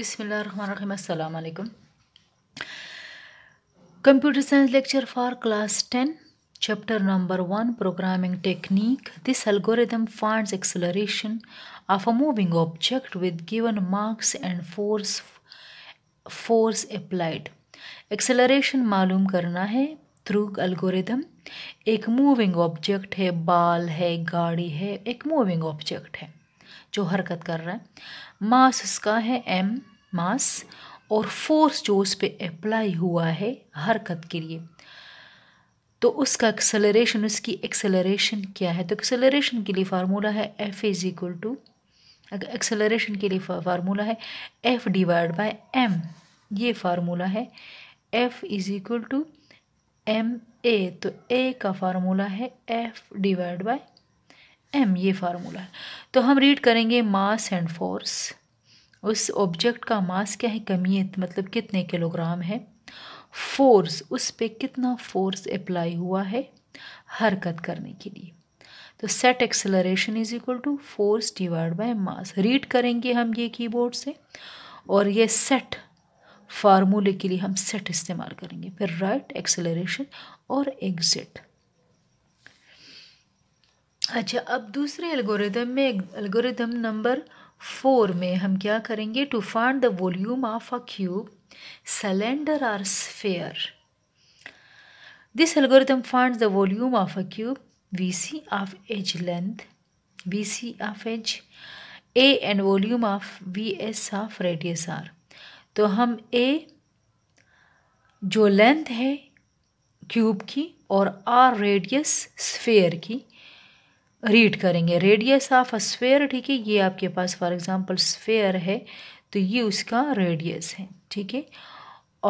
बिस्मिल्लाहिर्रहमानिर्रहीम computer science lecture for class ten chapter number one programming technique this algorithm finds acceleration of a moving object with given mass and force force applied acceleration मालूम करना है through algorithm एक moving object है ball है गाड़ी है एक moving object है जो हरकत कर रहा है मास उसका है एम मास और फोर्स जो उस पर अप्लाई हुआ है हरकत के लिए तो उसका एक्सेलरेशन उसकी एक्सेलरेशन क्या है तो एक्सेलरेशन के लिए फार्मूला है एफ इज़ इक्वल टू अगर एक्सेलरेशन के लिए फार्मूला है एफ डिवाइड बाय एम ये फार्मूला है F is equal to M A तो ए का फार्मूला है एफ डिवाइड बाय एम ये फार्मूला है तो हम रीड करेंगे मास एंड फोर्स उस ऑब्जेक्ट का मास क्या है कमियत मतलब कितने किलोग्राम है फोर्स उस पर कितना फोर्स अप्लाई हुआ है हरकत करने के लिए तो set acceleration is equal to force divide by mass read करेंगे हम ये कीबोर्ड से और ये सेट फार्मूले के लिए हम सेट इस्तेमाल करेंगे फिर राइट एक्सेलरेशन और एग्जिट अच्छा अब दूसरे एल्गोरिदम में एल्गोरिदम नंबर फोर में हम क्या करेंगे to find the volume of a cube cylinder or sphere this algorithm find the volume of a cube V C of edge length V C of edge A and volume of V S of radius R तो हम A जो length है cube की और R radius sphere की read करेंगे radius of a sphere ठीक है ये आपके पास फॉर एग्जांपल स्फेयर है तो ये उसका रेडियस है ठीक है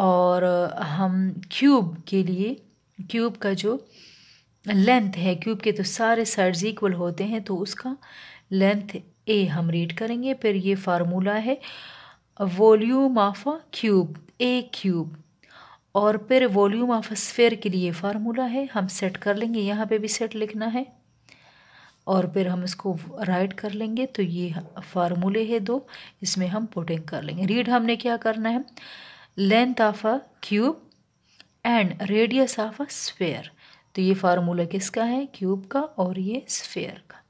और हम क्यूब के लिए क्यूब का जो लेंथ है क्यूब के तो सारे साइड्स इक्वल होते हैं तो उसका लेंथ ए हम रीड करेंगे फिर ये फार्मूला है volume of a cube A cube और फिर वॉल्यूम ऑफ स्फेयर के लिए फार्मूला है हम सेट कर लेंगे यहाँ पे भी सेट लिखना है और फिर हम इसको राइट कर लेंगे तो ये फार्मूले है दो इसमें हम पुटिंग कर लेंगे रीड हमने क्या करना है length of a cube and radius of a sphere तो ये फार्मूला किसका है क्यूब का और ये स्फेयर का